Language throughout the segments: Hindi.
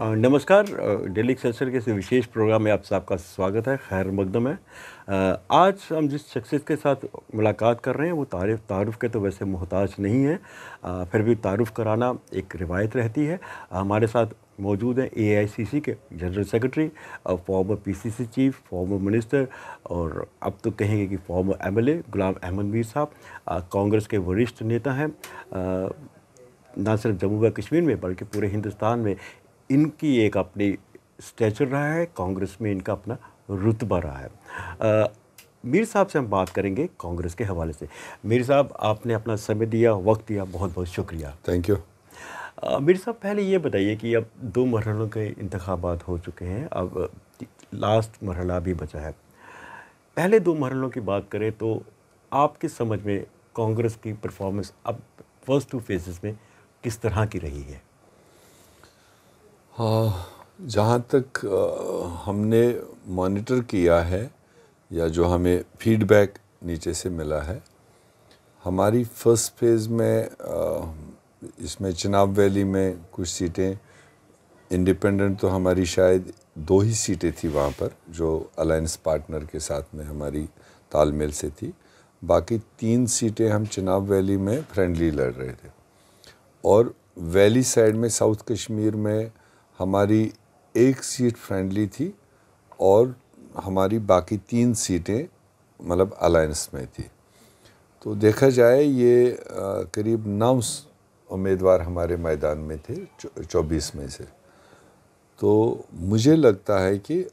नमस्कार डेली सेंसर के इस विशेष प्रोग्राम में आप सबका स्वागत है खैर मकदम है आज हम जिस शख्सियत के साथ मुलाकात कर रहे हैं वो तारीफ तारुफ के तो वैसे मोहताज नहीं है फिर भी तारुफ कराना एक रिवायत रहती है हमारे साथ मौजूद हैं एआईसीसी के general secretary former PCC chief former minister और अब तो कहेंगे कि फॉर्मर एमएलए गुलाम अहमद मीर साहब कांग्रेस के वरिष्ठ नेता हैं ना सिर्फ जम्मू व कश्मीर में बल्कि पूरे हिंदुस्तान में इनकी एक अपनी स्टैचर रहा है कांग्रेस में इनका अपना रुतबा रहा है आ, मीर साहब से हम बात करेंगे कांग्रेस के हवाले से मीर साहब आपने अपना समय दिया वक्त दिया बहुत बहुत शुक्रिया थैंक यू मीर साहब पहले ये बताइए कि अब दो मरहलों के इंतबात हो चुके हैं अब लास्ट मरहला भी बचा है पहले दो मरहलों की बात करें तो आपके समझ में कांग्रेस की परफॉर्मेंस अब फर्स्ट टू फेजेस में किस तरह की रही है हाँ जहाँ तक हमने मॉनिटर किया है या जो हमें फीडबैक नीचे से मिला है हमारी फर्स्ट फेज़ में इसमें चिनाब वैली में कुछ सीटें इंडिपेंडेंट तो हमारी शायद दो ही सीटें थी वहाँ पर जो अलायंस पार्टनर के साथ में हमारी तालमेल से थी बाकी तीन सीटें हम चिनाब वैली में फ्रेंडली लड़ रहे थे और वैली साइड में साउथ कश्मीर में हमारी एक सीट फ्रेंडली थी और हमारी बाकी तीन सीटें मतलब अलायंस में थी तो देखा जाए ये आ, करीब नौ उम्मीदवार हमारे मैदान में थे चौबीस में से तो मुझे लगता है कि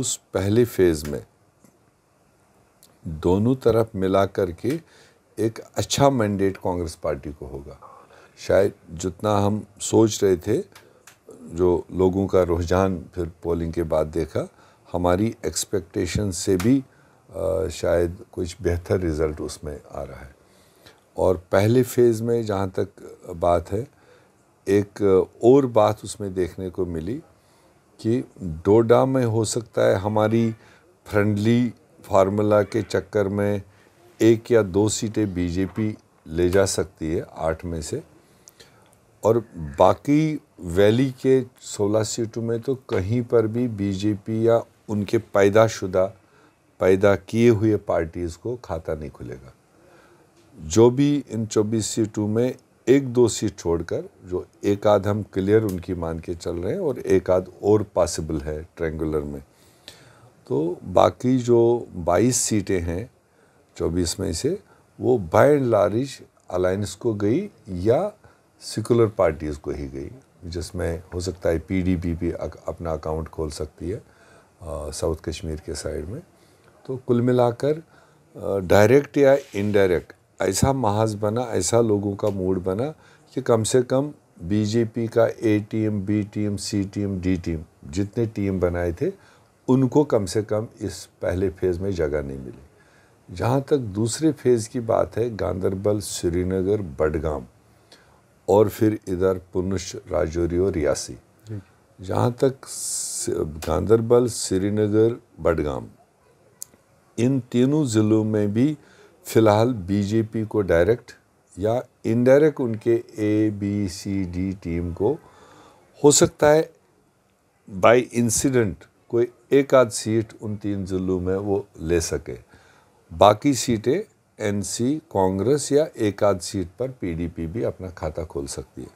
उस पहले फेज़ में दोनों तरफ मिला कर के एक अच्छा मैंडेट कांग्रेस पार्टी को होगा शायद जितना हम सोच रहे थे जो लोगों का रुझान फिर पोलिंग के बाद देखा हमारी एक्सपेक्टेशन से भी आ, शायद कुछ बेहतर रिज़ल्ट उसमें आ रहा है और पहले फेज़ में जहाँ तक बात है एक और बात उसमें देखने को मिली कि डोडा में हो सकता है हमारी फ्रेंडली फार्मूला के चक्कर में एक या दो सीटें बीजेपी ले जा सकती है आठ में से और बाकी वैली के सोलह सीटों में तो कहीं पर भी बीजेपी या उनके पैदाशुदा पैदा किए हुए पार्टीज़ को खाता नहीं खुलेगा जो भी इन 24 सीटों में एक दो सीट छोड़कर जो एक आध हम क्लियर उनकी मान के चल रहे हैं और एक आध और पॉसिबल है ट्रेंगुलर में तो बाकी जो 22 सीटें हैं 24 में से वो बाय एंड लार्ज अलायंस को गई या सेकुलर पार्टीज़ को ही गई जिसमें हो सकता है पीडीपी भी अपना अकाउंट खोल सकती है साउथ कश्मीर के साइड में तो कुल मिलाकर डायरेक्ट या इनडायरेक्ट ऐसा महाज बना ऐसा लोगों का मूड बना कि कम से कम बीजेपी का A team B team C team D team जितने टीम बनाए थे उनको कम से कम इस पहले फेज़ में जगह नहीं मिली जहाँ तक दूसरे फेज़ की बात है गांधरबल श्रीनगर बडगाम और फिर इधर पुनश राजौरी और रियासी जहाँ तक गांधरबल श्रीनगर बडगाम इन तीनों ज़िलों में भी फ़िलहाल बीजेपी को डायरेक्ट या इनडायरेक्ट उनके A B C D team को हो सकता है बाय इंसिडेंट कोई एक आध सीट उन तीन ज़िलों में वो ले सके बाकी सीटें एनसी कांग्रेस या एक आध सीट पर पीडीपी भी अपना खाता खोल सकती है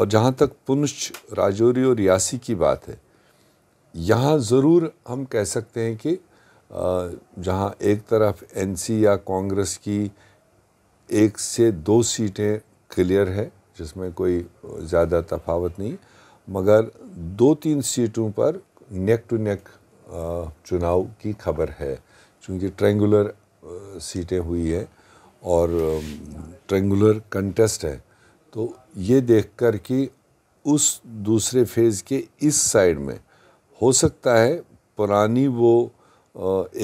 और जहाँ तक पुनश्च राजौरी और रियासी की बात है यहाँ ज़रूर हम कह सकते हैं कि जहाँ एक तरफ एनसी या कांग्रेस की एक से दो सीटें क्लियर है जिसमें कोई ज़्यादा तफावत नहीं मगर दो तीन सीटों पर नेक टू नेक चुनाव की खबर है चूँकि ट्रेंगुलर सीटें हुई है और ट्रेंगुलर कंटेस्ट है तो ये देखकर कि उस दूसरे फेज़ के इस साइड में हो सकता है पुरानी वो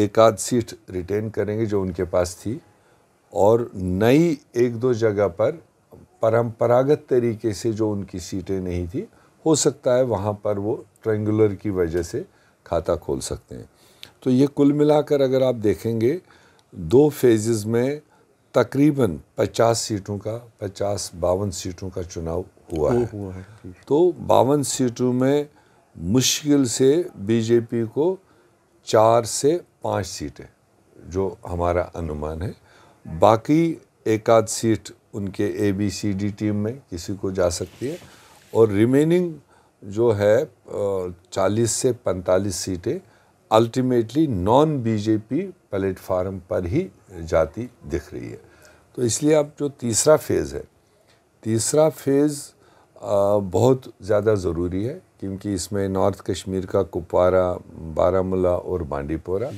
एक आध सीट रिटेन करेंगे जो उनके पास थी और नई एक दो जगह पर परंपरागत तरीके से जो उनकी सीटें नहीं थी हो सकता है वहाँ पर वो ट्रेंगुलर की वजह से खाता खोल सकते हैं तो ये कुल मिलाकर अगर आप देखेंगे दो फेजेस में तकरीबन 50 सीटों का 50 बावन सीटों का चुनाव हुआ है, हुआ है तो बावन सीटों में मुश्किल से बीजेपी को चार से पाँच सीटें जो हमारा अनुमान है बाकी एक आध सीट उनके A B C D team में किसी को जा सकती है और रिमेनिंग जो है चालीस से पैंतालीस सीटें अल्टीमेटली नॉन बीजेपी प्लेटफार्म पर ही जाती दिख रही है तो इसलिए अब जो तीसरा फेज़ है तीसरा फेज़ बहुत ज़्यादा ज़रूरी है क्योंकि इसमें नॉर्थ कश्मीर का कुपवारा बारामूला और बांडीपोरा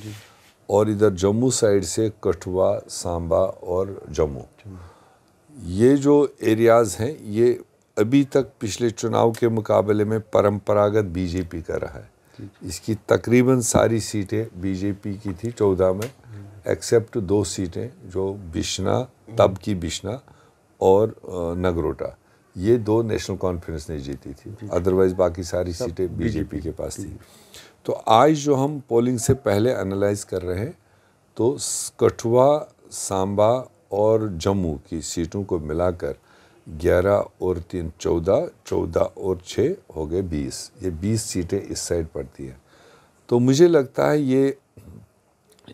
और इधर जम्मू साइड से कठुआ सांबा और जम्मू ये जो एरियाज़ हैं ये अभी तक पिछले चुनाव के मुकाबले में परंपरागत बीजेपी का रहा है इसकी तकरीबन सारी सीटें बीजेपी की थी चौदह में एक्सेप्ट दो सीटें जो बिश्ना तब की बिश्ना और नगरोटा ये दो नेशनल कॉन्फ्रेंस ने जीती थी अदरवाइज़ बाकी सारी सीटें बीजेपी के पास थी तो आज जो हम पोलिंग से पहले एनालाइज कर रहे हैं तो कठुआ सांबा और जम्मू की सीटों को मिलाकर ग्यारह और तीन चौदह चौदह और छः हो गए बीस ये बीस सीटें इस साइड पड़ती हैं तो मुझे लगता है ये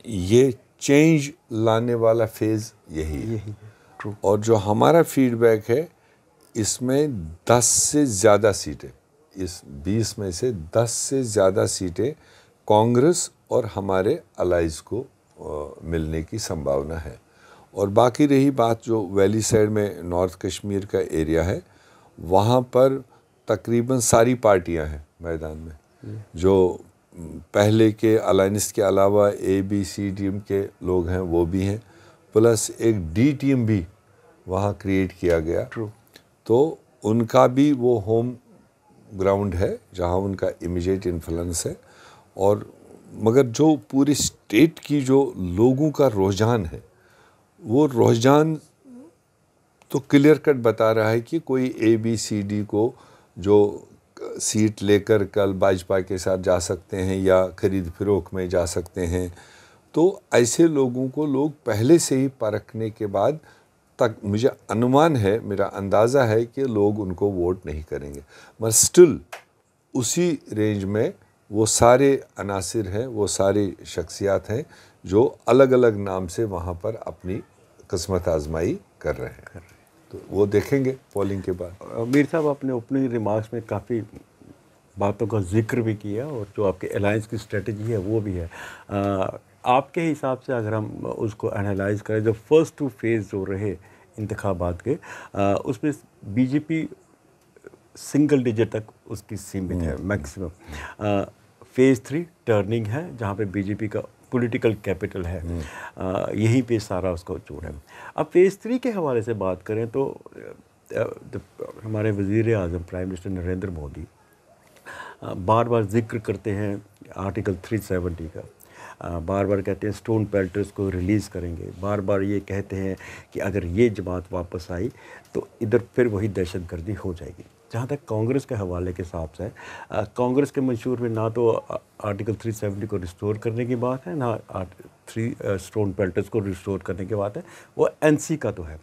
ये चेंज लाने वाला फेज़ यही है यही और जो हमारा फीडबैक है इसमें दस से ज़्यादा सीटें इस बीस में से दस से ज़्यादा सीटें कांग्रेस और हमारे अलाइज को मिलने की संभावना है और बाकी रही बात जो वैली साइड में नॉर्थ कश्मीर का एरिया है वहाँ पर तकरीबन सारी पार्टियाँ हैं मैदान में जो पहले के अलाइंस के अलावा ए बी सी टीम के लोग हैं वो भी हैं प्लस एक डी टीम भी वहाँ क्रिएट किया गया True. तो उनका भी वो होम ग्राउंड है जहाँ उनका इमीडिएट इन्फ्लुएंस है और मगर जो पूरी स्टेट की जो लोगों का रुझान है वो रोहजान तो क्लियर कट बता रहा है कि कोई ए बी सी डी को जो सीट लेकर कल भाजपा के साथ जा सकते हैं या खरीद फरोख में जा सकते हैं तो ऐसे लोगों को लोग पहले से ही परखने के बाद तक मुझे अनुमान है मेरा अंदाज़ा है कि लोग उनको वोट नहीं करेंगे मगर स्टिल उसी रेंज में वो सारे अनासर हैं वो सारी शख्सियात हैं जो अलग अलग नाम से वहाँ पर अपनी किस्मत आजमाई कर रहे हैं कर रहे। तो वो देखेंगे पोलिंग के बाद मीर साहब आपने ओपनिंग रिमार्क्स में काफ़ी बातों का जिक्र भी किया और जो आपके अलायंस की स्ट्रेटजी है वो भी है आ, आपके हिसाब से अगर हम उसको एनालाइज करें जो फर्स्ट टू फेज़ जो रहे इंतबात के उसमें बीजेपी सिंगल डिजिट तक उसकी सीमित है मैक्सिमम फेज़ थ्री टर्निंग है जहाँ पे बीजेपी का पॉलिटिकल कैपिटल है हम्म। यहीं पे सारा उसका चोर है अब फेज़ थ्री के हवाले से बात करें तो हमारे वज़ी अजम प्राइम मिनिस्टर नरेंद्र मोदी बार बार जिक्र करते हैं आर्टिकल 370 का बार बार कहते हैं स्टोन पेल्टर्स को रिलीज़ करेंगे बार बार ये कहते हैं कि अगर ये जमात वापस आई तो इधर फिर वही दहशत गर्दी हो जाएगी जहाँ तक कांग्रेस के हवाले के हिसाब से कांग्रेस के मंशूर में ना तो आर्टिकल 370 को रिस्टोर करने की बात है ना थ्री स्टोन पेल्टर्स को रिस्टोर करने की बात है वो एनसी का तो है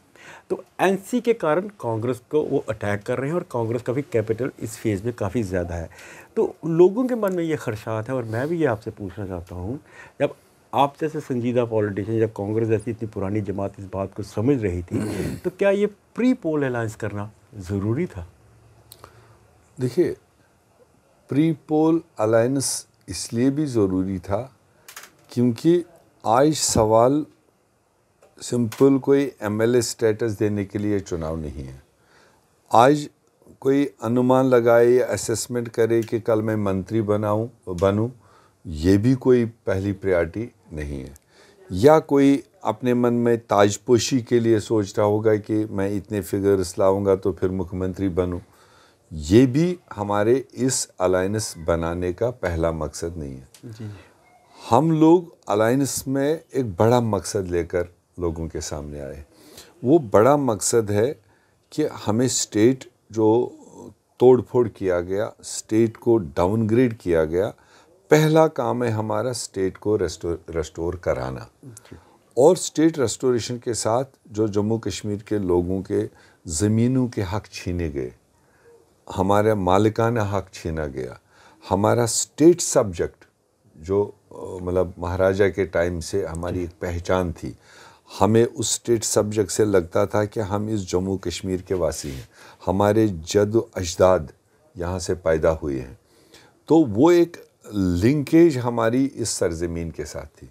तो एनसी के कारण कांग्रेस को वो अटैक कर रहे हैं और कांग्रेस का भी कैपिटल इस फेज़ में काफ़ी ज़्यादा है तो लोगों के मन में ये खर्शात है और मैं भी ये आपसे पूछना चाहता हूँ जब आप जैसे संजीदा पॉलिटिशियन या कांग्रेस जैसी इतनी पुरानी जमात इस बात को समझ रही थी हम्म। तो क्या ये प्री पोल अलायंस करना ज़रूरी था देखिए प्री पोल अलायंस इसलिए भी ज़रूरी था क्योंकि आज सवाल सिंपल कोई एमएलए स्टेटस देने के लिए चुनाव नहीं है आज कोई अनुमान लगाए या असेसमेंट करे कि कल मैं मंत्री बनाऊं बनूं ये भी कोई पहली प्रायोरिटी नहीं है या कोई अपने मन में ताजपोशी के लिए सोच रहा होगा कि मैं इतने फिगर्स लाऊंगा तो फिर मुख्यमंत्री बनूं ये भी हमारे इस अलायंस बनाने का पहला मकसद नहीं है जी। हम लोग अलायंस में एक बड़ा मकसद लेकर लोगों के सामने आए वो बड़ा मकसद है कि हमें स्टेट जो तोड़ फोड़ किया गया स्टेट को डाउनग्रेड किया गया पहला काम है हमारा स्टेट को रेस्टोर रेस्टोर कराना और स्टेट रेस्टोरेशन के साथ जो जम्मू कश्मीर के लोगों के ज़मीनों के हक छीने गए हमारा मालिकाना हक छीना गया हमारा स्टेट सब्जेक्ट जो मतलब महाराजा के टाइम से हमारी एक पहचान थी हमें उस स्टेट सब्जेक्ट से लगता था कि हम इस जम्मू कश्मीर के वासी हैं हमारे जद अजदाद यहाँ से पैदा हुए हैं तो वो एक लिंकेज हमारी इस सरजमीन के साथ थी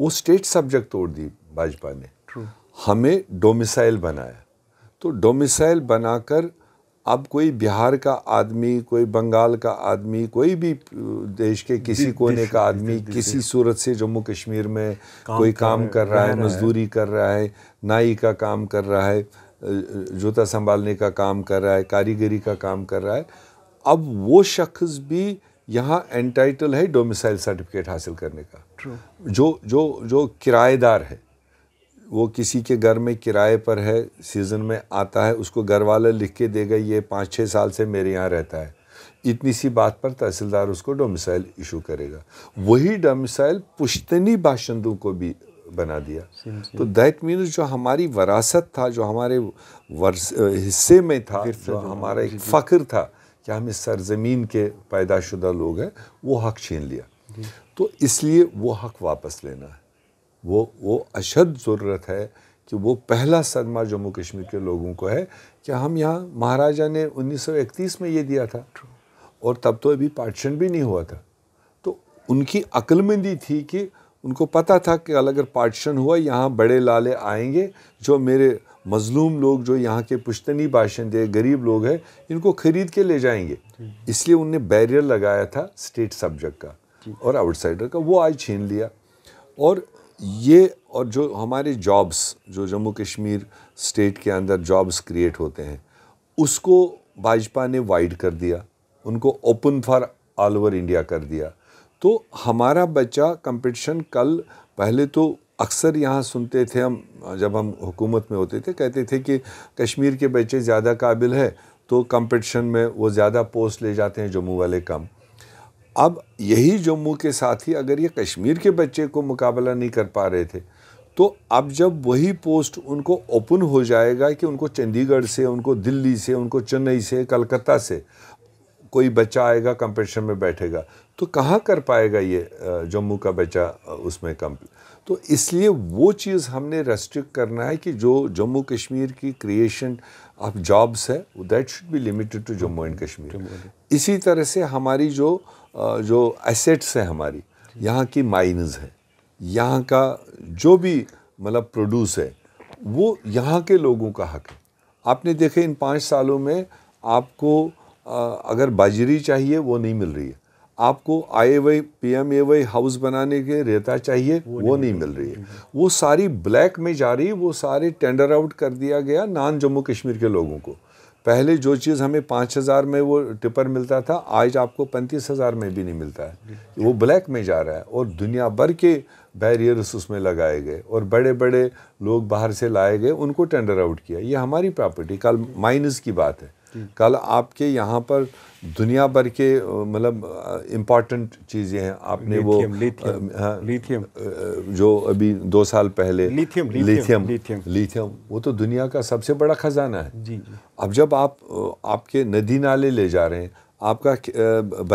वो स्टेट सब्जेक्ट तोड़ दी भाजपा ने True. हमें डोमिसाइल बनाया तो डोमिसाइल बनाकर अब कोई बिहार का आदमी कोई बंगाल का आदमी कोई भी देश के किसी कोने का आदमी किसी सूरत से जम्मू कश्मीर में काम कोई काम कर रहा है मजदूरी कर रहा है नाई का काम कर रहा है जूता संभालने का काम कर रहा है कारीगरी का काम कर रहा है अब वो शख्स भी यहाँ एंटाइटल है डोमिसाइल सर्टिफिकेट हासिल करने का True. जो जो जो किराएदार है वो किसी के घर में किराए पर है सीज़न में आता है उसको घर वाला लिख के देगा ये पाँच छः साल से मेरे यहाँ रहता है इतनी सी बात पर तहसीलदार उसको डोमिसाइल इशू करेगा वही डोमिसाइल पुश्तनी बाशिंदों को भी बना दिया तो दैट मीन जो हमारी वरासत था जो हमारे वर्स हिस्से में था जो तो हमारा एक फ़ख्र था कि हम इस सरजमीन के पैदाशुदा लोग हैं वो हक छीन लिया तो इसलिए वो हक वापस लेना है वो वो अशद ज़रूरत है कि वो पहला सदमा जम्मू कश्मीर के लोगों को है कि हम यहाँ महाराजा ने 1931 में ये दिया था और तब तो अभी पार्टीशन भी नहीं हुआ था तो उनकी अक्लमंदी थी कि उनको पता था कि अगर पार्टीशन हुआ यहाँ बड़े लाले आएंगे जो मेरे मजलूम लोग जो यहाँ के पुश्तनी बाशिंदे गरीब लोग हैं इनको खरीद के ले जाएंगे इसलिए उनने बैरियर लगाया था स्टेट सब्जेक्ट का और आउटसाइडर का वो आज छीन लिया और ये और जो हमारे जॉब्स जो जम्मू कश्मीर स्टेट के अंदर जॉब्स क्रिएट होते हैं उसको भाजपा ने वाइड कर दिया उनको open for all over India कर दिया तो हमारा बच्चा कंपटीशन कल पहले तो अक्सर यहाँ सुनते थे हम जब हम हुकूमत में होते थे कहते थे कि कश्मीर के बच्चे ज़्यादा काबिल है तो कंपटीशन में वो ज़्यादा पोस्ट ले जाते हैं जम्मू वाले कम अब यही जम्मू के साथ ही अगर ये कश्मीर के बच्चे को मुकाबला नहीं कर पा रहे थे तो अब जब वही पोस्ट उनको ओपन हो जाएगा कि उनको चंडीगढ़ से उनको दिल्ली से उनको चेन्नई से कलकत्ता से कोई बच्चा आएगा कंपटीशन में बैठेगा तो कहाँ कर पाएगा ये जम्मू का बच्चा उसमें कम तो इसलिए वो चीज़ हमने रेस्ट्रिक्ट करना है कि जो जम्मू कश्मीर की क्रिएशन ऑफ जॉब्स है that should be limited to Jammu and Kashmir इसी तरह से हमारी जो जो एसेट्स हैं हमारी यहाँ की माइनस हैं यहाँ का जो भी मतलब प्रोड्यूस है वो यहाँ के लोगों का हक है आपने देखे इन पाँच सालों में आपको अगर बाजरी चाहिए वो नहीं मिल रही है आपको I A Y P M A Y house बनाने के रेता चाहिए वो, वो नहीं, नहीं मिल रही है वो सारी ब्लैक में जा रही वो सारे टेंडर आउट कर दिया गया नान जम्मू कश्मीर के लोगों को पहले जो चीज़ हमें पाँच हज़ार में वो टिपर मिलता था आज आपको पैंतीस हज़ार में भी नहीं मिलता है वो ब्लैक में जा रहा है और दुनिया भर के बैरियर्स उसमें लगाए गए और बड़े बड़े लोग बाहर से लाए गए उनको टेंडर आउट किया ये हमारी प्रॉपर्टी कल माइनस की बात है कल आपके यहाँ पर दुनिया भर के मतलब इम्पॉर्टेंट चीज़ें हैं आपने वो लिथियम, हाँ, जो अभी दो साल पहले लिथियम लिथियम लिथियम लिथियम वो तो दुनिया का सबसे बड़ा ख़जाना है जी अब जब आप आपके नदी नाले ले जा रहे हैं आपका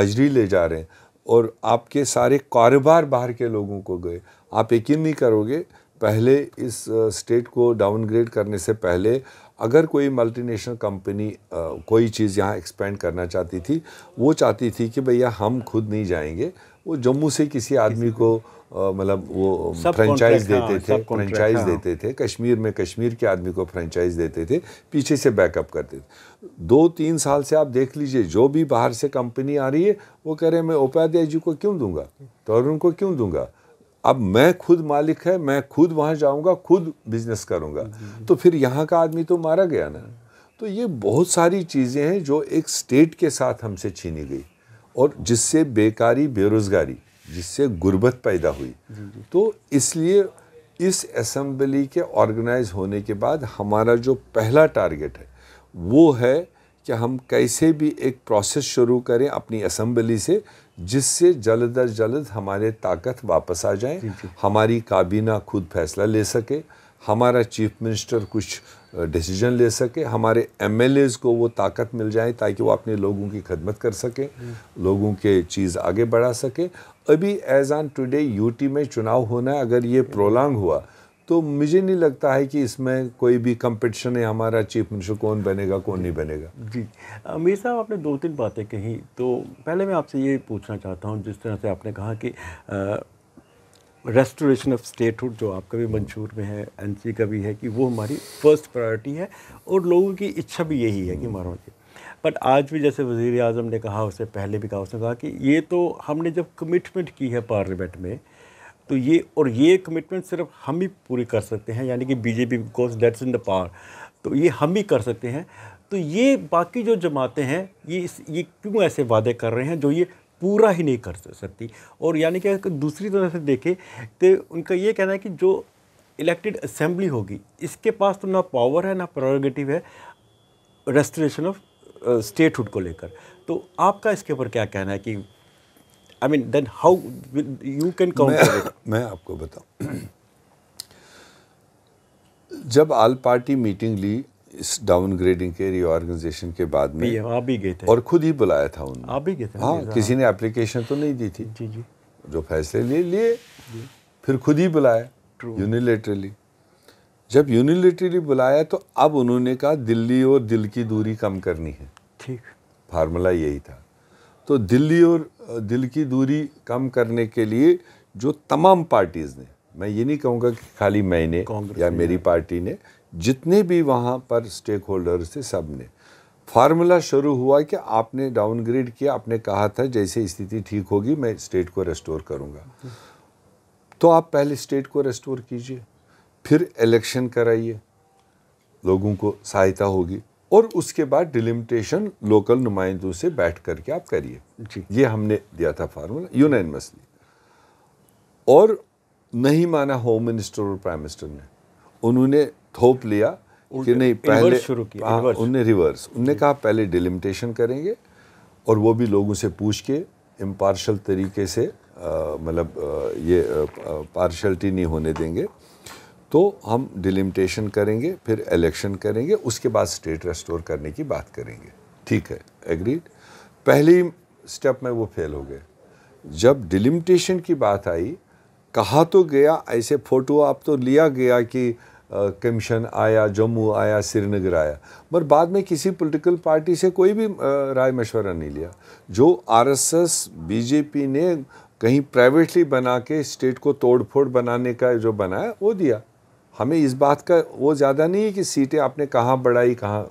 बजरी ले जा रहे हैं और आपके सारे कारोबार बाहर के लोगों को गए आप यकीन नहीं करोगे पहले इस स्टेट को डाउनग्रेड करने से पहले अगर कोई मल्टीनेशनल कंपनी कोई चीज़ यहाँ एक्सपेंड करना चाहती थी वो चाहती थी कि भैया हम खुद नहीं जाएंगे वो जम्मू से किसी आदमी को मतलब वो फ्रेंचाइज हाँ, देते थे फ्रेंचाइज हाँ। देते थे कश्मीर में कश्मीर के आदमी को फ्रेंचाइज देते थे पीछे से बैकअप करते थे दो तीन साल से आप देख लीजिए जो भी बाहर से कंपनी आ रही है वो कह रहे हैं मैं उपाध्याय जी को क्यों दूंगा तो को क्यों दूंगा अब मैं खुद मालिक है मैं खुद वहाँ जाऊँगा खुद बिजनेस करूँगा तो फिर यहाँ का आदमी तो मारा गया ना तो ये बहुत सारी चीज़ें हैं जो एक स्टेट के साथ हमसे छीनी गई और जिससे बेकारी बेरोज़गारी जिससे गुर्बत पैदा हुई तो इसलिए इस असम्बली के ऑर्गेनाइज होने के बाद हमारा जो पहला टारगेट है वो है कि हम कैसे भी एक प्रोसेस शुरू करें अपनी असम्बली से जिससे जल्द अज जल्द हमारे ताकत वापस आ जाए हमारी काबीना खुद फैसला ले सके हमारा चीफ मिनिस्टर कुछ डिसीजन ले सके हमारे एम को वो ताकत मिल जाए ताकि वो अपने लोगों की खदमत कर सकें लोगों के चीज़ आगे बढ़ा सके अभी एज ऑन टुडे यूटी में चुनाव होना अगर ये प्रोलॉन्ग हुआ तो मुझे नहीं लगता है कि इसमें कोई भी कंपटीशन है हमारा चीफ मिनिस्टर कौन बनेगा कौन नहीं बनेगा जी मीर साहब आपने दो तीन बातें कही तो पहले मैं आपसे ये पूछना चाहता हूँ जिस तरह से आपने कहा कि रेस्टोरेशन ऑफ स्टेटहुड जो आपका भी मंशूर में है एनसी का भी है कि वो हमारी फर्स्ट प्रायोरिटी है और लोगों की इच्छा भी यही है कि मारो जी बट आज भी जैसे वजीर अजम ने कहा उससे पहले भी कहा उसने कहा कि ये तो हमने जब कमिटमेंट की है पार्लियामेंट में तो ये और ये कमिटमेंट सिर्फ हम ही पूरी कर सकते हैं यानी कि BJP because that's in the power तो ये हम ही कर सकते हैं तो ये बाकी जो जमातें हैं ये इस ये क्यों ऐसे वादे कर रहे हैं जो ये पूरा ही नहीं कर सकती और यानी कि अगर दूसरी तरह से देखें तो उनका ये कहना है कि जो इलेक्टेड असेंबली होगी इसके पास तो ना पावर है ना प्रोरोगेटिव है रेस्टोरेशन ऑफ स्टेटहुड को लेकर तो आपका इसके ऊपर क्या कहना है कि I mean then how you can can मैं, मैं आपको बताऊं जब आल पार्टी मीटिंग ली इस डाउनग्रेडिंग के रीऑर्गेनाइजेशन के बाद में आप भी गए थे और खुद ही बुलाया था उन्होंने आप भी गए थे हाँ किसी हाँ। ने एप्लीकेशन तो नहीं दी थी जी जी जो फैसले लिए लिए फिर खुद ही बुलाया यूनिलेटरली जब यूनिलेटरली बुलाया तो अब उन्होंने कहा दिल्ली और दिल की दूरी कम करनी है ठीक फार्मूला यही था तो दिल्ली और दिल की दूरी कम करने के लिए जो तमाम पार्टीज़ ने मैं ये नहीं कहूँगा कि खाली मैंने या मेरी पार्टी ने जितने भी वहाँ पर स्टेक होल्डर्स थे सब ने फार्मूला शुरू हुआ कि आपने डाउनग्रेड किया आपने कहा था जैसे स्थिति ठीक होगी मैं स्टेट को रेस्टोर करूँगा तो आप पहले स्टेट को रेस्टोर कीजिए फिर इलेक्शन कराइए लोगों को सहायता होगी और उसके बाद डिलिमिटेशन लोकल नुमाइंदों से बैठ करके आप करिए ये हमने दिया था फार्मूला यूनानमसली और नहीं माना होम मिनिस्टर और प्राइम मिनिस्टर ने उन्होंने थोप लिया कि नहीं पहले शुरू किया उनने रिवर्स उनने कहा पहले डिलिमिटेशन करेंगे और वो भी लोगों से पूछ के इम्पार्शल तरीके से मतलब ये पार्शलिटी नहीं होने देंगे तो हम डिलिमिटेशन करेंगे फिर इलेक्शन करेंगे उसके बाद स्टेट रेस्टोर करने की बात करेंगे ठीक है एग्रीड पहली स्टेप में वो फेल हो गए जब डिलिमिटेशन की बात आई कहा तो गया ऐसे फ़ोटो आप तो लिया गया कि कमीशन आया जम्मू आया श्रीनगर आया मगर बाद में किसी पॉलिटिकल पार्टी से कोई भी राय मशवरा नहीं लिया जो आरएसएस बीजेपी ने कहीं प्राइवेटली बना के स्टेट को तोड़ फोड़ बनाने का जो बनाया वो दिया हमें इस बात का वो ज़्यादा नहीं है कि सीटें आपने कहाँ बढ़ाई कहाँ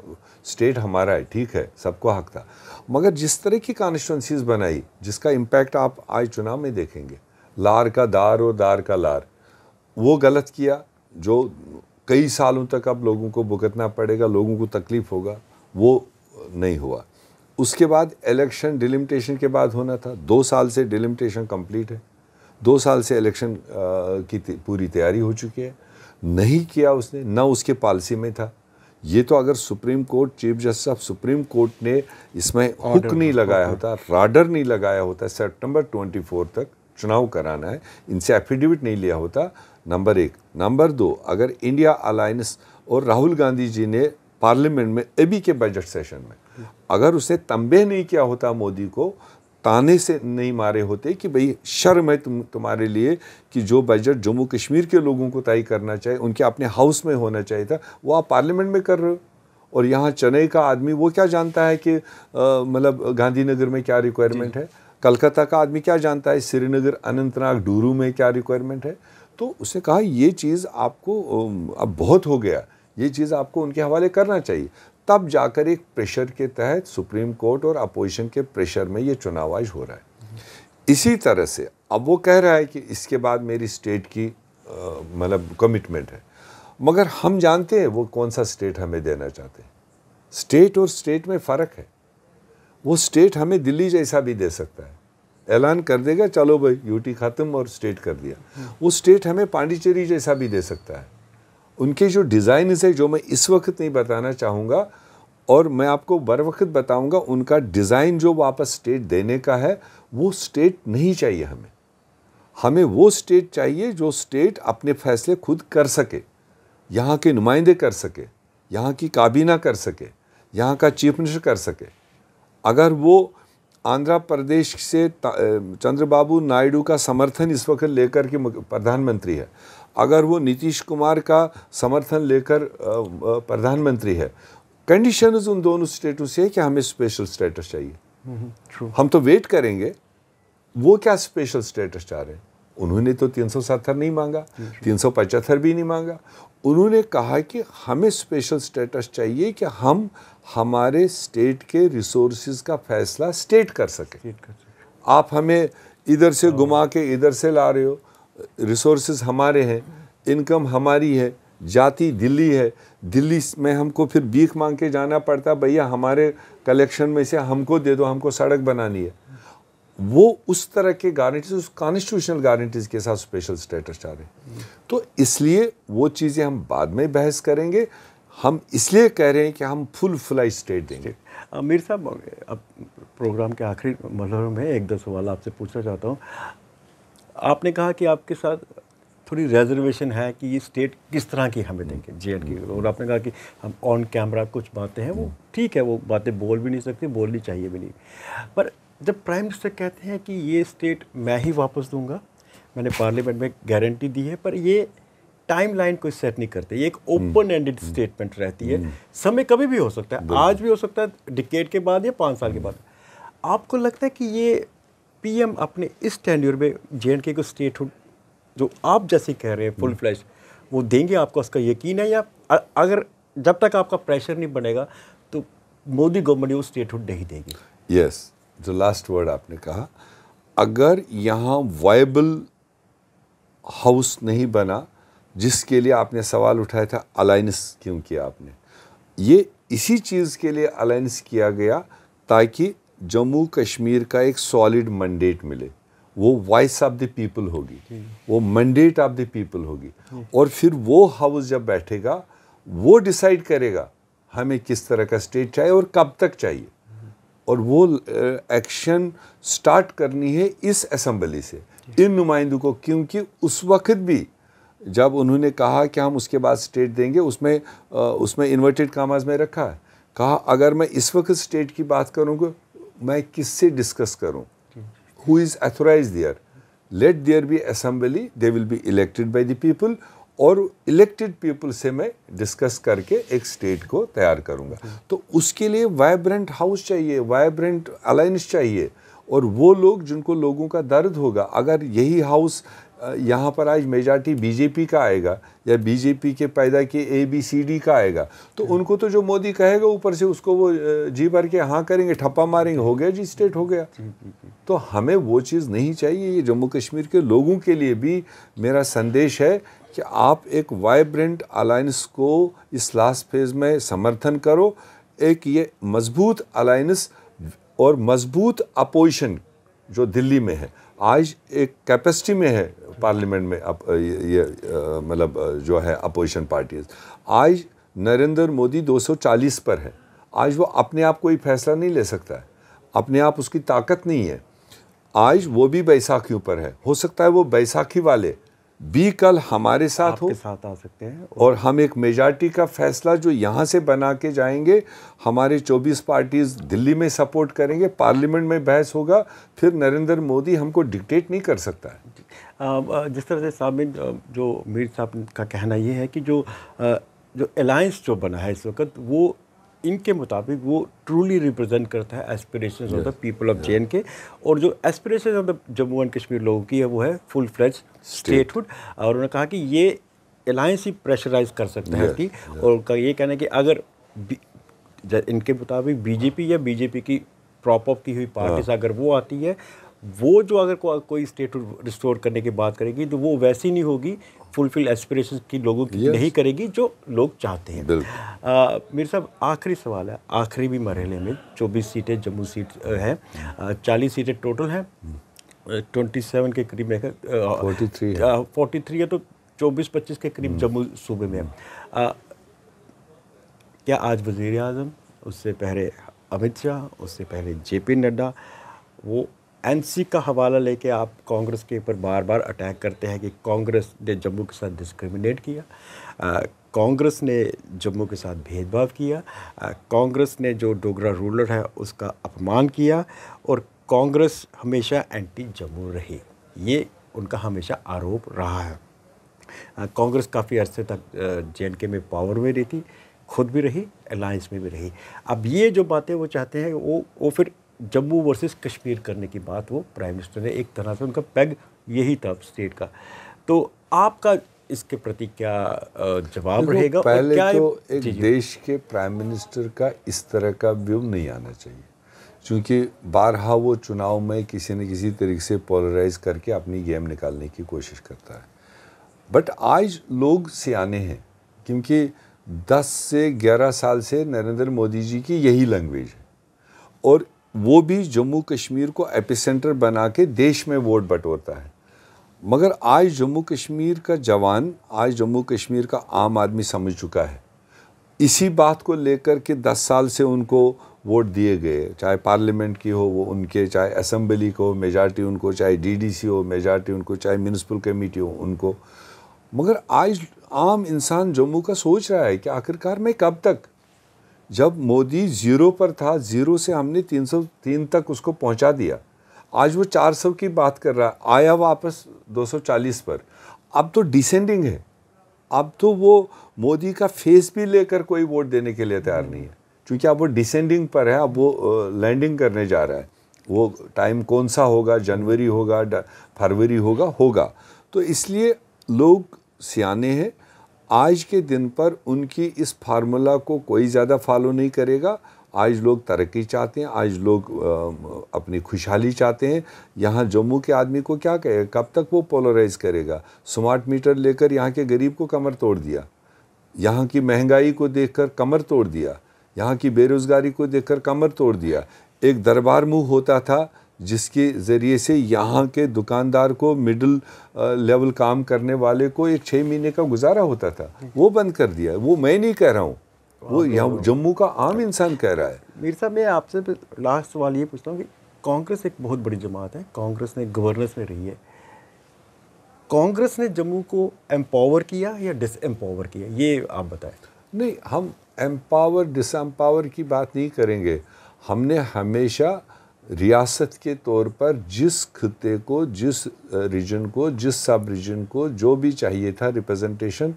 स्टेट हमारा है ठीक है सबको हक था मगर जिस तरह की कॉन्स्टिटेंसीज बनाई जिसका इम्पैक्ट आप आज चुनाव में देखेंगे लार का दार और दार का लार वो गलत किया जो कई सालों तक अब लोगों को भुगतना पड़ेगा लोगों को तकलीफ होगा वो नहीं हुआ उसके बाद इलेक्शन डिलिमिटेशन के बाद होना था दो साल से डिलिमिटेशन कंप्लीट है दो साल से इलेक्शन की पूरी तैयारी हो चुकी है नहीं किया उसने ना उसके पॉलिसी में था ये तो अगर supreme court chief justice of supreme court ने इसमें हुक नहीं लगाया होता राडर नहीं लगाया होता सितंबर 24 तक चुनाव कराना है इनसे एफिडेविट नहीं लिया होता नंबर एक नंबर दो अगर इंडिया अलायंस और राहुल गांधी जी ने पार्लियामेंट में अभी के बजट सेशन में अगर उसे तंबे नहीं किया होता मोदी को ताने से नहीं मारे होते कि भाई शर्म है तुम तुम्हारे लिए कि जो बजट जम्मू कश्मीर के लोगों को तय करना चाहिए उनके अपने हाउस में होना चाहिए था वो आप पार्लियामेंट में कर रहे हो और यहाँ चेन्नई का आदमी वो क्या जानता है कि मतलब गांधीनगर में क्या रिक्वायरमेंट है कलकत्ता का आदमी क्या जानता है श्रीनगर अनंतनाग डूरू में क्या रिक्वायरमेंट है तो उसने कहा ये चीज़ आपको अब बहुत हो गया ये चीज़ आपको उनके हवाले करना चाहिए तब जाकर एक प्रेशर के तहत सुप्रीम कोर्ट और अपोजिशन के प्रेशर में ये चुनाव आज हो रहा है इसी तरह से अब वो कह रहा है कि इसके बाद मेरी स्टेट की मतलब कमिटमेंट है मगर हम जानते हैं वो कौन सा स्टेट हमें देना चाहते हैं स्टेट और स्टेट में फ़र्क है वो स्टेट हमें दिल्ली जैसा भी दे सकता है ऐलान कर देगा चलो भाई यूटी ख़त्म और स्टेट कर दिया वो स्टेट हमें पांडिचेरी जैसा भी दे सकता है उनके जो डिज़ाइन है जो मैं इस वक्त नहीं बताना चाहूँगा और मैं आपको बर वक्त बताऊँगा उनका डिज़ाइन जो वापस स्टेट देने का है वो स्टेट नहीं चाहिए हमें हमें वो स्टेट चाहिए जो स्टेट अपने फैसले खुद कर सके यहाँ के नुमाइंदे कर सके यहाँ की काबीना कर सके यहाँ का चीफ मिनिस्टर कर सके अगर वो आंध्र प्रदेश से चंद्रबाबू नायडू का समर्थन इस वक्त लेकर के प्रधानमंत्री है अगर वो नीतीश कुमार का समर्थन लेकर प्रधानमंत्री है कंडीशन उन दोनों स्टेटों से है कि हमें स्पेशल स्टेटस चाहिए हम्म, हम तो वेट करेंगे वो क्या स्पेशल स्टेटस चाह रहे हैं उन्होंने तो तीन सौ सत्तर नहीं मांगा हम्म, तीन सौ पचहत्तर भी नहीं मांगा उन्होंने कहा कि हमें स्पेशल स्टेटस चाहिए कि हम हमारे स्टेट के रिसोर्सेज का फैसला स्टेट कर सके आप हमें इधर से हाँ। घुमा के इधर से ला रहे हो रिसोर्स हमारे हैं इनकम हमारी है जाति दिल्ली है दिल्ली में हमको फिर भीख मांग के जाना पड़ता भैया हमारे कलेक्शन में से हमको दे दो हमको सड़क बनानी है वो उस तरह के गारंटीज उस कॉन्स्टिट्यूशनल गारंटीज के साथ स्पेशल स्टेटस चाह रहे हैं तो इसलिए वो चीज़ें हम बाद में बहस करेंगे हम इसलिए कह रहे हैं कि हम फुल फ्लाई स्टेट देंगे मीर साहब अब प्रोग्राम के आखिरी मरहल में एक दो सवाल आपसे पूछना चाहता हूँ आपने कहा कि आपके साथ थोड़ी रिजर्वेशन है कि ये स्टेट किस तरह की हमें देंगे जे एंड की और आपने कहा कि हम ऑन कैमरा कुछ बातें हैं वो ठीक है वो बातें बोल भी नहीं सकते बोलनी चाहिए भी नहीं पर जब प्राइम मिनिस्टर कहते हैं कि ये स्टेट मैं ही वापस दूंगा मैंने पार्लियामेंट में गारंटी दी है पर ये टाइम लाइन कोई सेट नहीं करते ये एक ओपन एंडेड स्टेटमेंट रहती है हम्म। समय कभी भी हो सकता है आज भी हो सकता है डिकेट के बाद या पाँच साल के बाद हम्म। आपको लगता है कि ये पीएम अपने इस टेन्यूर में जे के को स्टेटहुड जो आप जैसे कह रहे हैं फुल फ्लैश हम्म। वो देंगे आपको उसका यकीन है या अगर जब तक आपका प्रेशर नहीं बनेगा तो मोदी गवर्नमेंट वो स्टेटहुड नहीं देगी यस जो लास्ट वर्ड आपने कहा अगर यहाँ वायबल हाउस नहीं बना जिसके लिए आपने सवाल उठाया था अलाइंस क्यों किया आपने ये इसी चीज़ के लिए अलाइंस किया गया ताकि जम्मू कश्मीर का एक सॉलिड मंडेट मिले वो वॉइस ऑफ द पीपल होगी वो मंडेट ऑफ द पीपल होगी और फिर वो हाउस जब बैठेगा वो डिसाइड करेगा हमें किस तरह का स्टेट चाहिए और कब तक चाहिए और वो एक्शन स्टार्ट करनी है इस असम्बली से इन नुमाइंदों को क्योंकि उस वक्त भी जब उन्होंने कहा कि हम उसके बाद स्टेट देंगे उसमें उसमें इन्वर्टेड कामाज में रखा है कहा अगर मैं इस वक्त स्टेट की बात करूँगा मैं किससे डिस्कस करूं who is authorize there let there be assembly they will be elected by the people और इलेक्टेड पीपल से मैं डिस्कस करके एक स्टेट को तैयार करूंगा तो उसके लिए वाइब्रेंट हाउस चाहिए वाइब्रेंट अलायंस चाहिए और वो लोग जिनको लोगों का दर्द होगा अगर यही हाउस यहाँ पर आज मेजॉरिटी बीजेपी का आएगा या बीजेपी के पैदा के ए बी सी डी का आएगा तो हम्म। उनको तो जो मोदी कहेगा ऊपर से उसको वो जी भर के हाँ करेंगे ठप्पा मारेंगे हो गया जी स्टेट हो गया तो हमें वो चीज़ नहीं चाहिए ये जम्मू कश्मीर के लोगों के लिए भी मेरा संदेश है कि आप एक वाइब्रेंट अलायंस को इस लास्ट फेज़ में समर्थन करो एक ये मजबूत अलायंस और मजबूत अपोजिशन जो दिल्ली में है आज एक कैपेसिटी में है पार्लियामेंट में अप, ये मतलब जो है अपोजिशन पार्टीज आज नरेंद्र मोदी 240 पर है आज वो अपने आप कोई फैसला नहीं ले सकता है अपने आप उसकी ताकत नहीं है आज वो भी बैसाखियों पर है हो सकता है वो बैसाखी वाले भी कल हमारे साथ हो साथ आ सकते हैं और हम एक मेजॉरिटी का फैसला जो यहाँ से बना के जाएंगे हमारे 24 पार्टीज दिल्ली में सपोर्ट करेंगे पार्लियामेंट में बहस होगा फिर नरेंद्र मोदी हमको डिक्टेट नहीं कर सकता है जिस तरह से साबिन जो मीर साहब का कहना ये है कि जो जो अलायंस जो बना है इस वक्त वो इनके मुताबिक वो ट्रूली रिप्रेजेंट करता है aspiration of the people of J K और जो aspiration of the Jammu and Kashmir लोगों की है वो है फुल फ्लैज स्टेटहुड और उन्होंने कहा कि ये अलायंस ही प्रेशराइज कर सकते हैं कि और उनका ये कहना है कि अगर इनके मुताबिक बीजेपी या बीजेपी की प्रॉप अप की हुई पार्टीज हाँ। अगर वो आती है वो जो अगर को, कोई स्टेट रिस्टोर करने की बात करेगी तो वो वैसी नहीं होगी फुलफिल एस्पिरेशन की लोगों की yes. नहीं करेगी जो लोग चाहते हैं मेरे साहब आखिरी सवाल है आखिरी भी मरहले में 24 सीटें जम्मू सीट है चालीस सीटें टोटल हैं ट्वेंटी सेवन के करीब फोर्टी थ्री फोर्टी थ्री है तो चौबीस पच्चीस के करीब हम्म। जम्मू सूबे में आ, क्या आज वज़ी अजम उससे पहले अमित शाह उससे पहले जे पी नड्डा वो एनसी का हवाला लेके आप कांग्रेस के ऊपर बार बार अटैक करते हैं कि कांग्रेस ने जम्मू के साथ डिस्क्रिमिनेट किया कांग्रेस ने जम्मू के साथ भेदभाव किया कांग्रेस ने जो डोगरा रूलर है उसका अपमान किया और कांग्रेस हमेशा एंटी जम्मू रही ये उनका हमेशा आरोप रहा है कांग्रेस काफ़ी अरसे तक जे में पावर में रही थी खुद भी रही अलायंस में भी रही अब ये जो बातें वो चाहते हैं वो वो फिर जम्मू वर्सेस कश्मीर करने की बात वो प्राइम मिनिस्टर ने एक तरह से उनका पैग यही था स्टेट का तो आपका इसके प्रति क्या जवाब रहेगा पहले क्या तो एक देश के प्राइम मिनिस्टर का इस तरह का व्यू नहीं आना चाहिए क्योंकि बारहा वो चुनाव में किसी न किसी तरीके से पोलराइज करके अपनी गेम निकालने की कोशिश करता है बट आज लोग सियाने हैं क्योंकि 10 से 11 साल से नरेंद्र मोदी जी की यही लैंग्वेज है और वो भी जम्मू कश्मीर को एपिसेंटर बना के देश में वोट बटोरता है मगर आज जम्मू कश्मीर का जवान आज जम्मू कश्मीर का आम आदमी समझ चुका है इसी बात को लेकर के 10 साल से उनको वोट दिए गए चाहे पार्लियामेंट की हो वो उनके चाहे असम्बली को मेजार्टी उनको चाहे डीडीसी हो मेजार्टी उनको चाहे म्यूनसिपल कमेटी हो उनको मगर आज आम इंसान जम्मू का सोच रहा है कि आखिरकार मैं कब तक जब मोदी ज़ीरो पर था ज़ीरो से हमने 303 तक उसको पहुंचा दिया आज वो 400 की बात कर रहा है आया वापस 240 पर अब तो डिसेंडिंग है अब तो वो मोदी का फेस भी लेकर कोई वोट देने के लिए तैयार नहीं है क्योंकि अब वो डिसेंडिंग पर है अब वो लैंडिंग करने जा रहा है वो टाइम कौन सा होगा जनवरी होगा फरवरी होगा होगा तो इसलिए लोग सियाने हैं आज के दिन पर उनकी इस फार्मूला को कोई ज़्यादा फॉलो नहीं करेगा आज लोग तरक्की चाहते हैं आज लोग अपनी खुशहाली चाहते हैं यहाँ जम्मू के आदमी को क्या कहेगा कब तक वो पोलराइज करेगा स्मार्ट मीटर लेकर यहाँ के गरीब को कमर तोड़ दिया यहाँ की महंगाई को देखकर कमर तोड़ दिया यहाँ की बेरोज़गारी को देखकर कमर तोड़ दिया एक दरबार मुँह होता था जिसके ज़रिए से यहाँ के दुकानदार को मिडिल लेवल काम करने वाले को एक छः महीने का गुजारा होता था वो बंद कर दिया वो मैं नहीं कह रहा हूँ वो हाँ, यहाँ हाँ। जम्मू का आम इंसान कह रहा है मीर साहब मैं आपसे लास्ट सवाल ये पूछता हूँ कि कांग्रेस एक बहुत बड़ी जमात है कांग्रेस ने गवर्नेंस में रही है कांग्रेस ने जम्मू को एम्पावर किया या डिस एम्पावर किया ये आप बताएं नहीं हम एम्पावर डिस एम्पावर की बात नहीं करेंगे हमने हमेशा रियासत के तौर पर जिस खत्े को जिस रीजन को जिस सब रीजन को जो भी चाहिए था रिप्रेजेंटेशन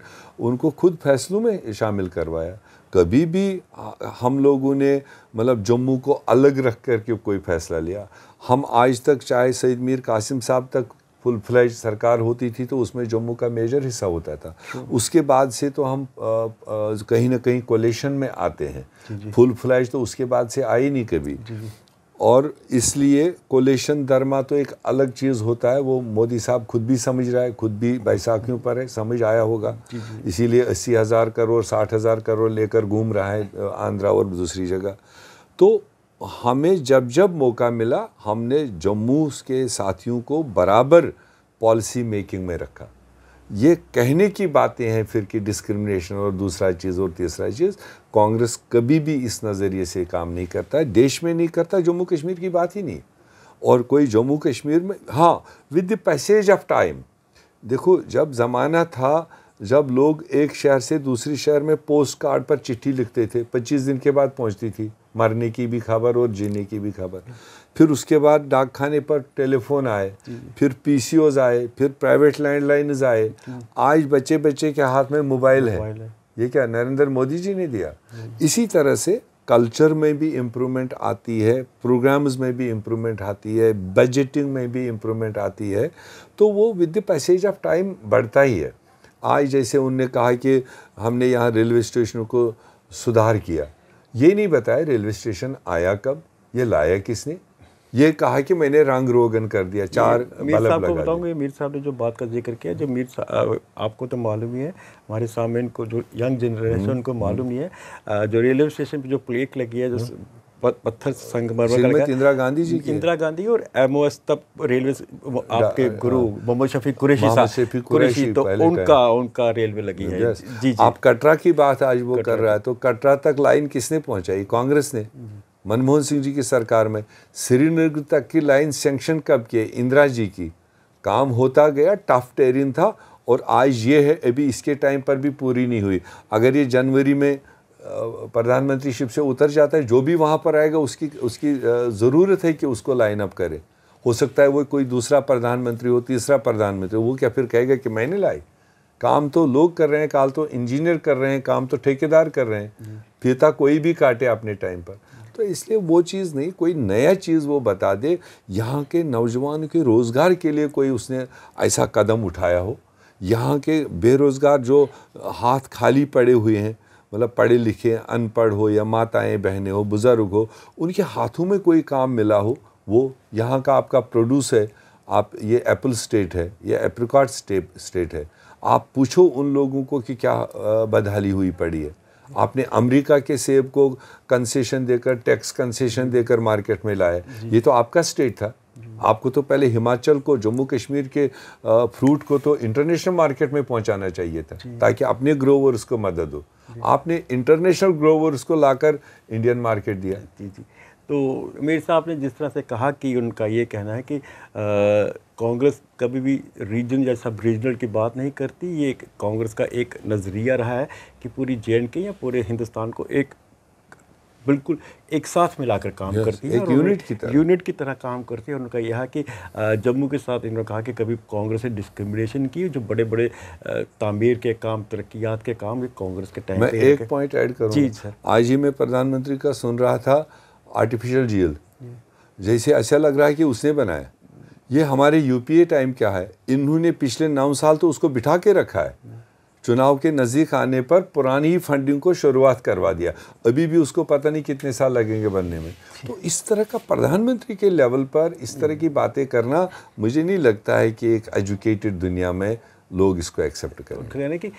उनको खुद फैसलों में शामिल करवाया कभी भी हम लोगों ने मतलब जम्मू को अलग रख कर के कोई फैसला लिया हम आज तक चाहे सईद मीर कासिम साहब तक फुल फ्लैज सरकार होती थी तो उसमें जम्मू का मेजर हिस्सा होता था उसके बाद से तो हम कहीं ना कहीं कोलेशन में आते हैं फुल फ्लैज तो उसके बाद से आई नहीं कभी और इसलिए कोलेशन दरमा तो एक अलग चीज़ होता है वो मोदी साहब खुद भी समझ रहा है खुद भी बैसाखियों पर है समझ आया होगा इसीलिए अस्सी हज़ार करोड़ साठ हज़ार करोड़ लेकर घूम रहा है आंध्रा और दूसरी जगह तो हमें जब जब मौका मिला हमने जम्मू के साथियों को बराबर पॉलिसी मेकिंग में रखा ये कहने की बातें हैं फिर कि डिस्क्रिमिनेशन और दूसरा चीज़ और तीसरा चीज़ कांग्रेस कभी भी इस नज़रिए से काम नहीं करता देश में नहीं करता जम्मू कश्मीर की बात ही नहीं और कोई जम्मू कश्मीर में हाँ with the passage of time देखो जब ज़माना था जब लोग एक शहर से दूसरे शहर में पोस्ट कार्ड पर चिट्ठी लिखते थे 25 दिन के बाद पहुंचती थी मरने की भी खबर और जीने की भी खबर फिर उसके बाद डाक खाने पर टेलीफोन आए फिर पी आए फिर प्राइवेट लैंडलाइनज आए आज बच्चे बच्चे के हाथ में मोबाइल है।, है ये क्या नरेंद्र मोदी जी ने दिया इसी तरह से कल्चर में भी इम्प्रूवमेंट आती है प्रोग्राम्स में भी इम्प्रूवमेंट आती है बजटिंग में भी इम्प्रूवमेंट आती है तो वो with the passage of time बढ़ता ही है आज जैसे उनने कहा कि हमने यहाँ रेलवे स्टेशन को सुधार किया ये नहीं बताया रेलवे स्टेशन आया कब ये लाया किसने ये कहा कि मैंने रंग रोगन कर दिया चार मीर साहब को बताऊंगा मीर साहब ने जो बात का जिक्र किया जो मीर साहब आपको तो मालूम ही है हमारे सामने इनको जो यंग जनरेशन उनको हम्म। मालूम ही है जो रेलवे स्टेशन पे जो प्लेट लगी है जो हम्म। पत्थर संगमर इंदिरा गांधी जी इंदिरा गांधी और एम तब रेलवे आपके हाँ। गुरु मोहम्मद शफी कुरेशी कुरेशी तो उनका उनका रेलवे लगी है जी जी आप कटरा की बात आज वो कर रहा है तो कटरा तक लाइन किसने पहुंचाई कांग्रेस ने हम्म। मनमोहन सिंह जी की सरकार में श्रीनगर तक की लाइन सेंक्शन कब किए इंदिरा जी की काम होता गया टफ टेरिन था और आज ये है अभी इसके टाइम पर भी पूरी नहीं हुई अगर ये जनवरी में प्रधानमंत्री शिप से उतर जाता है जो भी वहाँ पर आएगा उसकी उसकी ज़रूरत है कि उसको लाइन अप करे हो सकता है वो कोई दूसरा प्रधानमंत्री हो तीसरा प्रधानमंत्री वो क्या फिर कहेगा कि मैंने लाई काम तो लोग कर रहे हैं काल तो इंजीनियर कर रहे हैं काम तो ठेकेदार कर रहे हैं हम्म। फिर तो कोई भी काटे अपने टाइम पर तो इसलिए वो चीज़ नहीं कोई नया चीज़ वो बता दे यहाँ के नौजवान के रोज़गार के लिए कोई उसने ऐसा कदम उठाया हो यहाँ के बेरोज़गार जो हाथ खाली पड़े हुए हैं मतलब पढ़े लिखे अनपढ़ हो या माताएं बहनें हो बुज़ुर्ग हो उनके हाथों में कोई काम मिला हो वो यहाँ का आपका प्रोड्यूस है आप ये एप्पल स्टेट है या एप्रिकॉट स्टेट स्टेट है आप पूछो उन लोगों को कि क्या बदहाली हुई पड़ी है आपने अमेरिका के सेब को कंसेशन देकर टैक्स कंसेशन देकर मार्केट में लाए ये तो आपका स्टेट था आपको तो पहले हिमाचल को जम्मू कश्मीर के फ्रूट को तो इंटरनेशनल मार्केट में पहुंचाना चाहिए था ताकि अपने ग्रोवर्स को मदद हो आपने इंटरनेशनल ग्रोवर्स को लाकर इंडियन मार्केट दिया जी जी तो मीर साहब ने जिस तरह से कहा कि उनका ये कहना है कि कांग्रेस कभी भी रीजन या सब रीजनल की बात नहीं करती ये कांग्रेस का एक नज़रिया रहा है कि पूरी जे के या पूरे हिंदुस्तान को एक बिल्कुल एक साथ मिलाकर काम yes, करती है एक यूनिट की तरह यूनिट की तरह काम करती है उनका यह है कि जम्मू के साथ इन्होंने कहा कि कभी कांग्रेस ने डिस्क्रिमिनेशन की जो बड़े बड़े तामीर के काम तरक्यात के काम ये कांग्रेस के टाइम मैं एक पॉइंट ऐड करूँ जी सर आज ही मैं प्रधानमंत्री का सुन रहा था आर्टिफिशियल झील hmm. जैसे ऐसा लग रहा है कि उसने बनाया ये हमारे यूपीए टाइम क्या है इन्होंने पिछले नौ साल तो उसको बिठा के रखा है hmm. चुनाव के नज़दीक आने पर पुरानी ही फंडिंग को शुरुआत करवा दिया अभी भी उसको पता नहीं कितने साल लगेंगे बनने में तो इस तरह का प्रधानमंत्री के लेवल पर इस तरह hmm. की बातें करना मुझे नहीं लगता है कि एक एजुकेटेड दुनिया में लोग इसको एक्सेप्ट करें तो यानी कि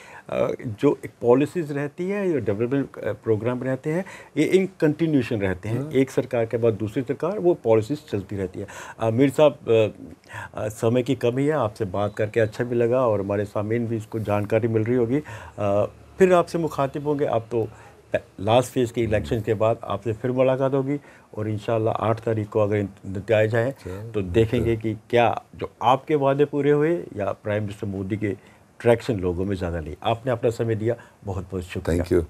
जो पॉलिसीज रहती है या डेवलपमेंट प्रोग्राम रहते हैं ये इन कंटिन्यूशन रहते हैं हाँ। एक सरकार के बाद दूसरी सरकार वो पॉलिसीज चलती रहती है आमिर साहब समय की कमी है आपसे बात करके अच्छा भी लगा और हमारे सामीन भी इसको जानकारी मिल रही होगी फिर आपसे मुखातिब होंगे आप तो लास्ट फेज़ के इलेक्शन के बाद आपसे फिर मुलाकात होगी और इन आठ तारीख को अगर नतज आए अच्छा, तो देखेंगे अच्छा। कि क्या जो आपके वादे पूरे हुए या प्राइम मिनिस्टर मोदी के ट्रैक्शन लोगों में ज़्यादा नहीं आपने अपना समय दिया बहुत बहुत शुक्रिया थैंक यू